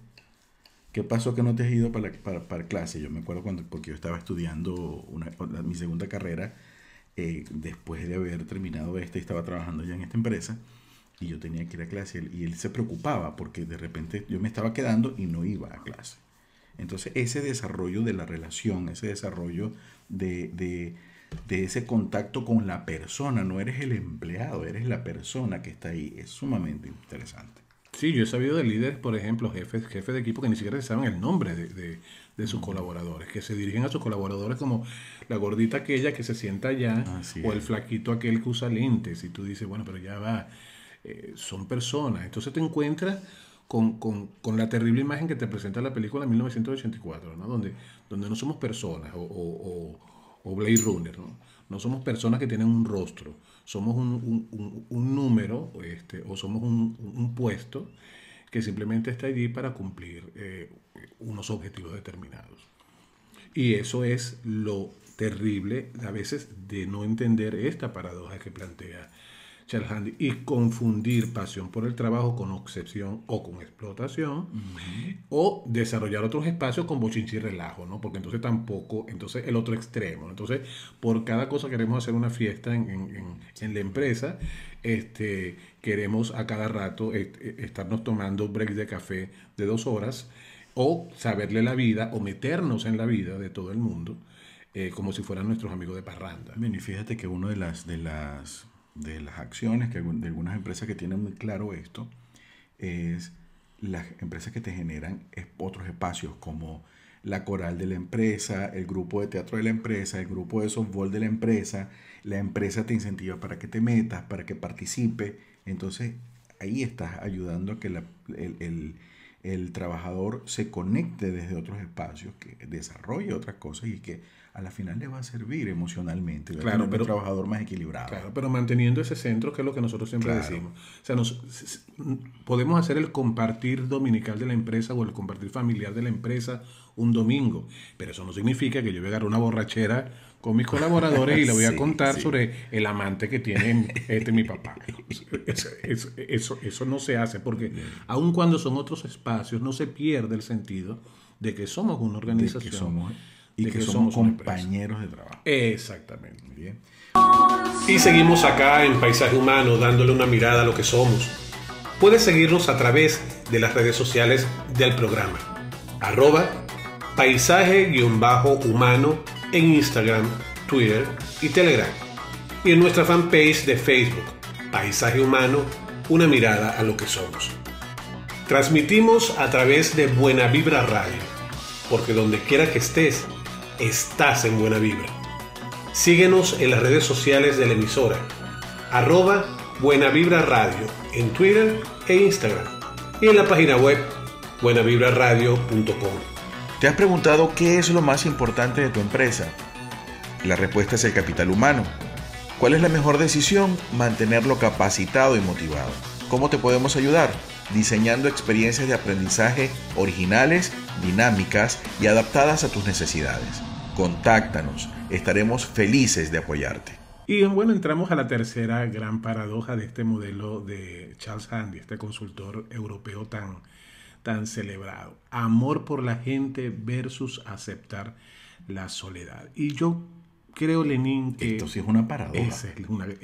¿Qué pasó que no te has ido para, para, para clase? Yo me acuerdo cuando, porque yo estaba estudiando una, mi segunda carrera, eh, después de haber terminado esta y estaba trabajando ya en esta empresa, y yo tenía que ir a clase y él se preocupaba porque de repente yo me estaba quedando y no iba a clase. Entonces ese desarrollo de la relación, ese desarrollo de, de, ese contacto con la persona, no eres el empleado, eres la persona que está ahí, es sumamente interesante. Sí, yo he sabido de líderes, por ejemplo, jefes, jefes de equipo que ni siquiera saben el nombre de, de, sus mm. colaboradores, que se dirigen a sus colaboradores como la gordita aquella que se sienta allá, o el flaquito aquel que usa lentes, y tú dices, bueno, pero ya va, eh, son personas. Entonces te encuentras con, con, con, la terrible imagen que te presenta la película 1984, ¿no? Donde, donde no somos personas o, o, o Blade Runner, ¿no? No somos personas que tienen un rostro, somos un, un, un, número este, o somos un, puesto que simplemente está allí para cumplir eh, unos objetivos determinados. Y eso es lo terrible a veces de no entender esta paradoja que plantea Charles y confundir pasión por el trabajo con obsesión o con explotación, o desarrollar otros espacios con bochinchi y relajo, ¿no? Porque entonces tampoco, entonces el otro extremo. Entonces, por cada cosa queremos hacer una fiesta en, la empresa, este, queremos a cada rato e, estarnos tomando breaks de café de dos horas, o saberle la vida, o meternos en la vida de todo el mundo. Eh, como si fueran nuestros amigos de parranda. Bien, y fíjate que uno de las, de las de las acciones que de algunas empresas que tienen muy claro esto es las empresas que te generan otros espacios como la coral de la empresa, el grupo de teatro de la empresa, el grupo de softball de la empresa, la empresa te incentiva para que te metas, para que participe Entonces ahí estás ayudando a que el, el, el, trabajador se conecte desde otros espacios, que desarrolle otras cosas y que a la final le va a servir emocionalmente. claro, pero un trabajador más equilibrado. Claro, pero manteniendo ese centro, que es lo que nosotros siempre decimos. O sea, nos, podemos hacer el compartir dominical de la empresa o el compartir familiar de la empresa un domingo, pero eso no significa que yo voy a agarrar una borrachera con mis colaboradores y le voy a contar sobre el amante que tiene este mi papá. Eso, eso, no se hace porque aun cuando son otros espacios no se pierde el sentido de que somos una organización y que, somos, compañeros de trabajo. Exactamente. Bien. Y seguimos acá en Paisaje Humano dándole una mirada a lo que somos. Puedes seguirnos a través de las redes sociales del programa. Arroba paisaje-humano en Instagram, Twitter y Telegram. Y en nuestra fanpage de Facebook, Paisaje Humano, una mirada a lo que somos. Transmitimos a través de Buena Vibra Radio, porque donde quiera que estés, estás en buena vibra. Síguenos en las redes sociales de la emisora, arroba Buena Vibra Radio en Twitter e Instagram y en la página web buenavibraradio.com. ¿Te has preguntado qué es lo más importante de tu empresa? La respuesta es el capital humano. ¿Cuál es la mejor decisión? Mantenerlo capacitado y motivado. ¿Cómo te podemos ayudar? Diseñando experiencias de aprendizaje originales, dinámicas y adaptadas a tus necesidades contáctanos, estaremos felices de apoyarte. Y bueno, entramos a la tercera gran paradoja de este modelo de Charles Handy, este consultor europeo tan, tan celebrado. Amor por la gente versus aceptar la soledad. Y yo creo, Lenin, que... Esto sí es una paradoja. Esa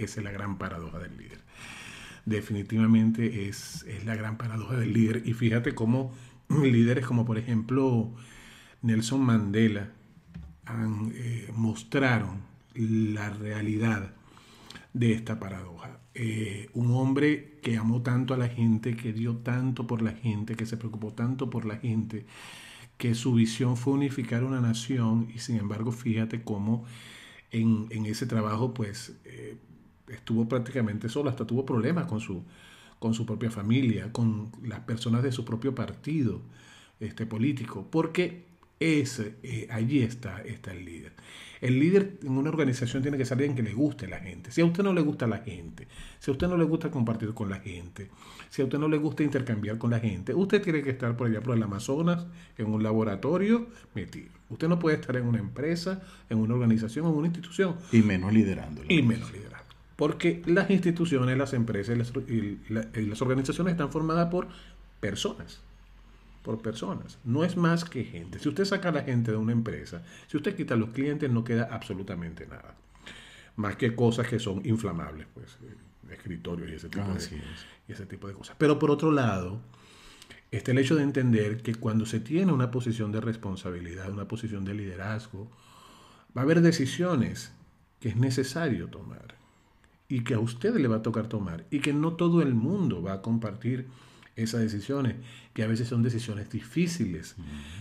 es, la gran paradoja del líder. Definitivamente es, es la gran paradoja del líder. Y fíjate cómo líderes como por ejemplo Nelson Mandela, eh, mostraron la realidad de esta paradoja. Eh, un hombre que amó tanto a la gente, que dio tanto por la gente, que se preocupó tanto por la gente, que su visión fue unificar una nación y sin embargo fíjate cómo en, ese trabajo pues eh, estuvo prácticamente solo, hasta tuvo problemas con su, con su propia familia, con las personas de su propio partido este, político, porque es, eh, allí está, está el líder. El líder en una organización tiene que ser alguien que le guste a la gente. Si a usted no le gusta la gente, si a usted no le gusta compartir con la gente, si a usted no le gusta intercambiar con la gente, usted tiene que estar por allá por el Amazonas, en un laboratorio metido. Usted no puede estar en una empresa, en una organización, en una institución. Y menos liderando. Y menos liderando. Porque las instituciones, las empresas y las organizaciones están formadas por personas por personas. No es más que gente. Si usted saca a la gente de una empresa, si usted quita a los clientes, no queda absolutamente nada. Más que cosas que son inflamables, pues, eh, escritorios y ese tipo, ah, de, y ese tipo de cosas. Pero por otro lado, está el hecho de entender que cuando se tiene una posición de responsabilidad, una posición de liderazgo, va a haber decisiones que es necesario tomar y que a usted le va a tocar tomar y que no todo el mundo va a compartir esas decisiones, que a veces son decisiones difíciles,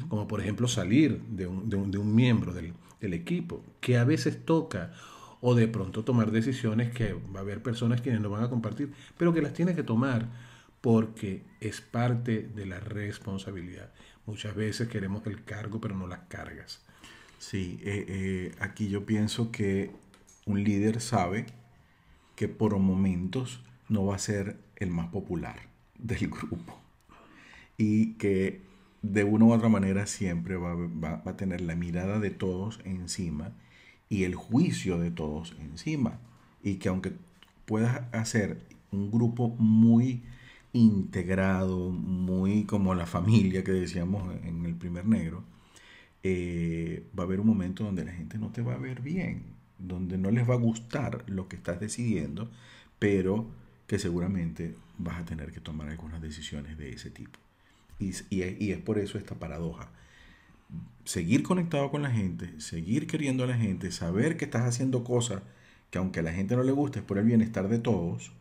como por ejemplo salir de un, de miembro del, equipo, que a veces toca o de pronto tomar decisiones que va a haber personas quienes no van a compartir, pero que las tiene que tomar porque es parte de la responsabilidad. Muchas veces queremos el cargo, pero no las cargas. Sí, eh, eh, aquí yo pienso que un líder sabe que por momentos no va a ser el más popular del grupo y que de una u otra manera siempre va, a tener la mirada de todos encima y el juicio de todos encima. Y que aunque puedas hacer un grupo muy integrado, muy como la familia que decíamos en el primer negro, eh, va a haber un momento donde la gente no te va a ver bien, donde no les va a gustar lo que estás decidiendo, pero que seguramente vas a tener que tomar algunas decisiones de ese tipo. Y, y, es por eso esta paradoja. Seguir conectado con la gente, seguir queriendo a la gente, saber que estás haciendo cosas que aunque a la gente no le guste es por el bienestar de todos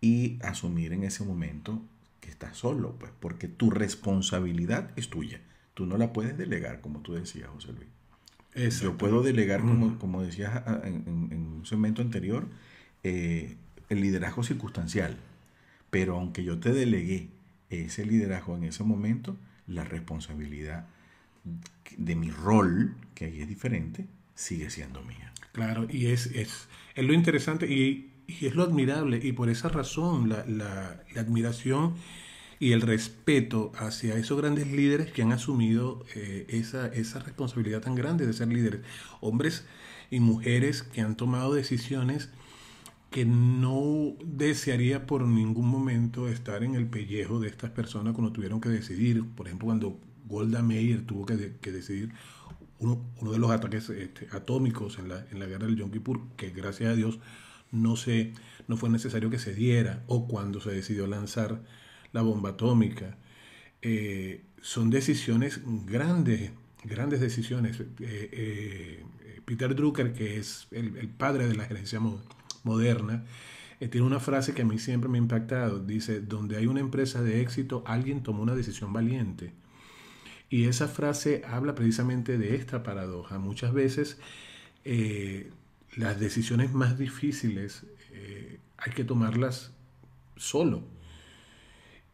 y asumir en ese momento que estás solo, pues porque tu responsabilidad es tuya. Tú no la puedes delegar, como tú decías, José Luis. lo puedo delegar, como, como decías en, un segmento anterior, eh, el liderazgo circunstancial. Pero aunque yo te delegué ese liderazgo en ese momento, la responsabilidad de mi rol, que ahí es diferente, sigue siendo mía. Claro, y es, es, lo interesante y, es lo admirable, y por esa razón la, admiración y el respeto hacia esos grandes líderes que han asumido eh, esa, esa responsabilidad tan grande de ser líderes, hombres y mujeres que han tomado decisiones que no desearía por ningún momento estar en el pellejo de estas personas cuando tuvieron que decidir, por ejemplo, cuando Golda Meir tuvo que, decidir uno, de los ataques este, atómicos en la, guerra del Yom Kippur, que gracias a Dios no, se, no fue necesario que se diera, o cuando se decidió lanzar la bomba atómica. Eh, son decisiones grandes, grandes decisiones. Eh, eh, Peter Drucker, que es el, el padre de la gerencia moderna, moderna, eh, tiene una frase que a mí siempre me ha impactado. Dice, donde hay una empresa de éxito, alguien tomó una decisión valiente. Y esa frase habla precisamente de esta paradoja. Muchas veces eh, las decisiones más difíciles eh, hay que tomarlas solo.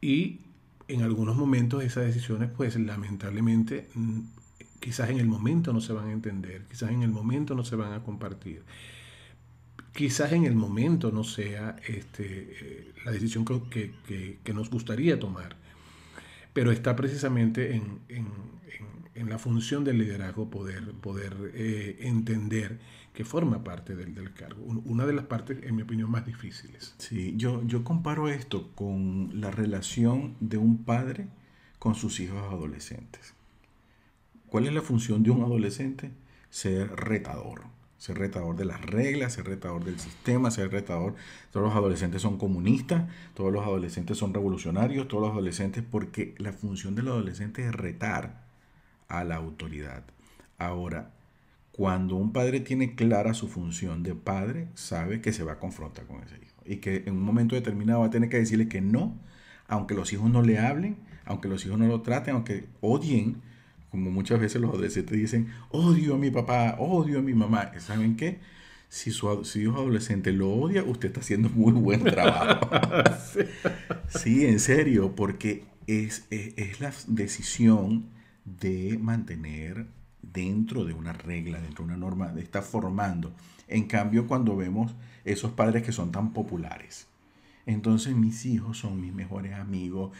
Y en algunos momentos esas decisiones, pues lamentablemente, mm, quizás en el momento no se van a entender, quizás en el momento no se van a compartir quizás en el momento no sea este, eh, la decisión que, que, nos gustaría tomar, pero está precisamente en, la función del liderazgo poder, poder eh, entender que forma parte del, cargo, una de las partes, en mi opinión, más difíciles. Sí, yo, yo comparo esto con la relación de un padre con sus hijos adolescentes. ¿Cuál es la función de un adolescente? Ser retador ser retador de las reglas, ser retador del sistema, ser retador. Todos los adolescentes son comunistas, todos los adolescentes son revolucionarios, todos los adolescentes, porque la función del adolescente es retar a la autoridad. Ahora, cuando un padre tiene clara su función de padre, sabe que se va a confrontar con ese hijo y que en un momento determinado va a tener que decirle que no, aunque los hijos no le hablen, aunque los hijos no lo traten, aunque odien como muchas veces los adolescentes dicen, odio a mi papá, odio a mi mamá. ¿Saben qué? Si su si su adolescente lo odia, usted está haciendo muy buen trabajo. sí, en serio, porque es, la decisión de mantener dentro de una regla, dentro de una norma, de estar formando. En cambio, cuando vemos esos padres que son tan populares, entonces mis hijos son mis mejores amigos,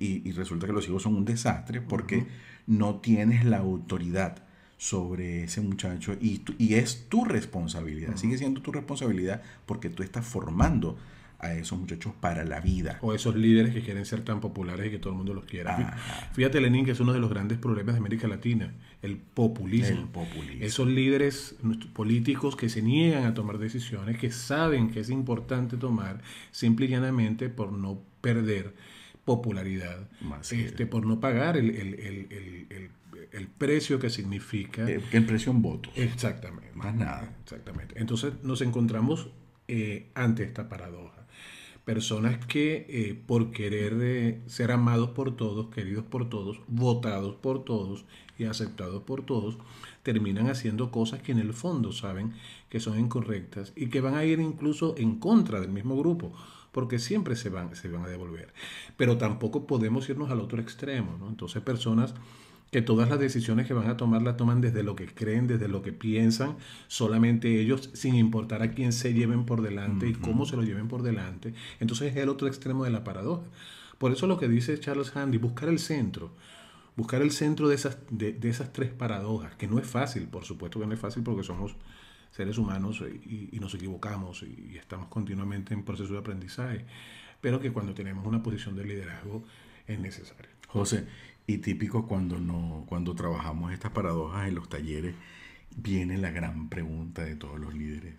y, resulta que los hijos son un desastre porque no tienes la autoridad sobre ese muchacho y, es tu responsabilidad, sigue siendo tu responsabilidad porque tú estás formando a esos muchachos para la vida. O esos líderes que quieren ser tan populares y que todo el mundo los quiera. Fíjate, Lenin, que es uno de los grandes problemas de América Latina, el populismo. Esos líderes políticos que se niegan a tomar decisiones, que saben que es importante tomar, simple y llanamente por no perder popularidad, este, por no pagar el, precio que significa. Eh, el, precio en votos. Exactamente. Más nada. Exactamente. Entonces nos encontramos eh, ante esta paradoja personas que eh, por querer eh, ser amados por todos, queridos por todos, votados por todos y aceptados por todos, terminan haciendo cosas que en el fondo saben que son incorrectas y que van a ir incluso en contra del mismo grupo, porque siempre se van, se van a devolver. Pero tampoco podemos irnos al otro extremo, ¿no? Entonces personas que todas las decisiones que van a tomar las toman desde lo que creen, desde lo que piensan, solamente ellos, sin importar a quién se lleven por delante y cómo se lo lleven por delante. Entonces es el otro extremo de la paradoja. Por eso lo que dice Charles Handy, buscar el centro, buscar el centro de esas, de, esas tres paradojas, que no es fácil, por supuesto que no es fácil porque somos seres humanos y, nos equivocamos y, y estamos continuamente en proceso de aprendizaje, pero que cuando tenemos una posición de liderazgo es necesario. José, y típico cuando, no, cuando trabajamos estas paradojas en los talleres, viene la gran pregunta de todos los líderes.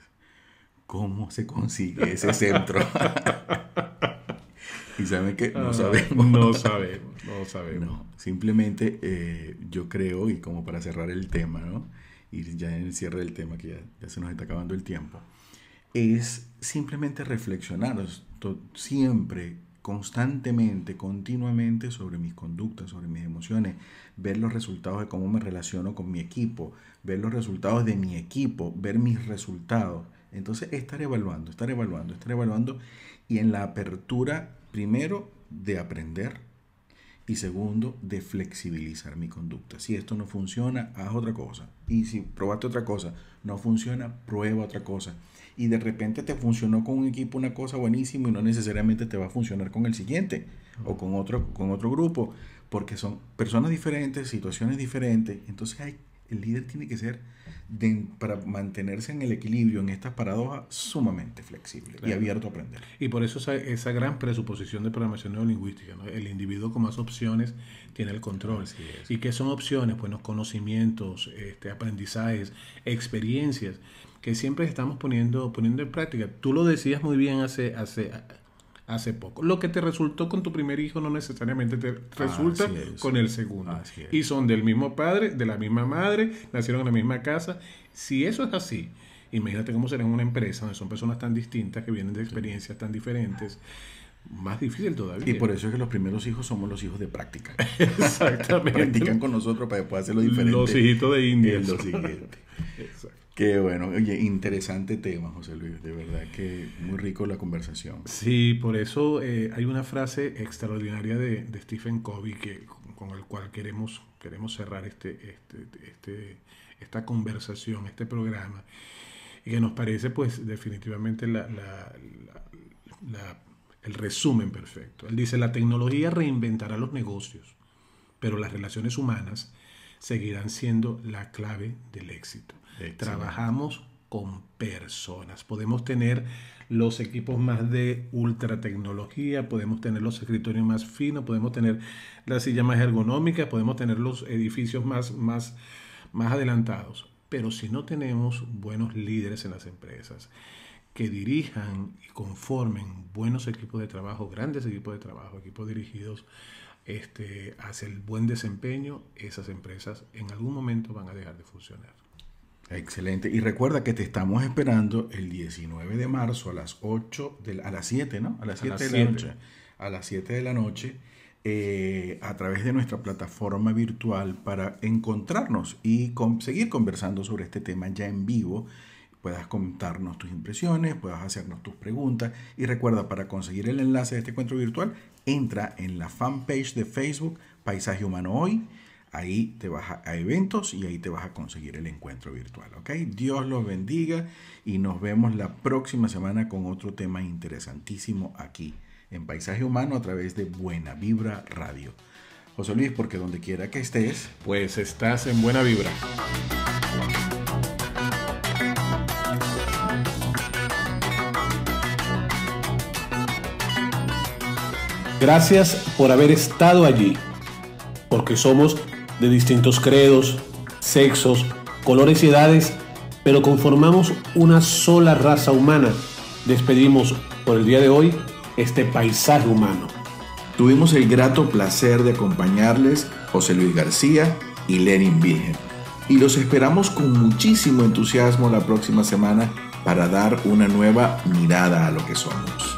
¿Cómo se consigue ese centro? y saben que ah, no sabemos. No sabemos, no sabemos. simplemente eh, yo creo, y como para cerrar el tema, ¿no? y ya en el cierre del tema, que ya, ya se nos está acabando el tiempo, es simplemente reflexionar. Siempre constantemente, continuamente sobre mis conductas, sobre mis emociones, ver los resultados de cómo me relaciono con mi equipo, ver los resultados de mi equipo, ver mis resultados. Entonces, estar evaluando, estar evaluando, estar evaluando y en la apertura, primero, de aprender y segundo, de flexibilizar mi conducta. Si esto no funciona, haz otra cosa. Y si probaste otra cosa, no funciona, prueba otra cosa y de repente te funcionó con un equipo una cosa buenísima y no necesariamente te va a funcionar con el siguiente o con otro, con otro grupo, porque son personas diferentes, situaciones diferentes. Entonces hay, el líder tiene que ser, para mantenerse en el equilibrio, en estas paradojas, sumamente flexible y abierto a aprender. Y por eso esa, esa gran presuposición de programación neurolingüística, el individuo con más opciones tiene el control. ¿Y qué son opciones? Pues los conocimientos, este, aprendizajes, experiencias que siempre estamos poniendo, poniendo en práctica. Tú lo decías muy bien hace, hace, hace poco. Lo que te resultó con tu primer hijo no necesariamente te resulta con el segundo. Y son del mismo padre, de la misma madre, nacieron en la misma casa. Si eso es así, imagínate cómo será en una empresa donde son personas tan distintas que vienen de experiencias tan diferentes. Más difícil todavía. Y por eso es que los primeros hijos somos los hijos de práctica. Exactamente. Practican con nosotros para después hacerlo diferente. Los hijitos de India. Es lo siguiente. Exacto. Qué bueno, oye, interesante tema, José Luis, de verdad que muy rico la conversación. Sí, por eso eh, hay una frase extraordinaria de, Stephen Covey que, con el cual queremos, queremos cerrar este, este, este esta conversación, este programa, y que nos parece pues definitivamente el resumen perfecto. Él dice, la tecnología reinventará los negocios, pero las relaciones humanas seguirán siendo la clave del éxito. Trabajamos con personas. Podemos tener los equipos más de ultra tecnología, podemos tener los escritorios más finos, podemos tener las sillas más ergonómicas, podemos tener los edificios más, más, más adelantados. Pero si no tenemos buenos líderes en las empresas que dirijan y conformen buenos equipos de trabajo, grandes equipos de trabajo, equipos dirigidos este, hacia el buen desempeño, esas empresas en algún momento van a dejar de funcionar. Excelente. Y recuerda que te estamos esperando el 19 de marzo a las 8, a las 7, ¿no? A las 7 de la noche. A las 7 de la noche. a través de nuestra plataforma virtual para encontrarnos y seguir conversando sobre este tema ya en vivo. Puedas contarnos tus impresiones, puedas hacernos tus preguntas. Y recuerda, para conseguir el enlace de este encuentro virtual, entra en la fanpage de Facebook Paisaje Humano Hoy Ahí te vas a, eventos y ahí te vas a conseguir el encuentro virtual. ¿ok? Dios los bendiga y nos vemos la próxima semana con otro tema interesantísimo aquí en Paisaje Humano a través de Buena Vibra Radio. José Luis, porque donde quiera que estés, pues estás en buena vibra. Gracias por haber estado allí, porque somos de distintos credos, sexos, colores y edades, pero conformamos una sola raza humana. Despedimos por el día de hoy este paisaje humano. Tuvimos el grato placer de acompañarles José Luis García y Lenin Virgen. Y los esperamos con muchísimo entusiasmo la próxima semana para dar una nueva mirada a lo que somos.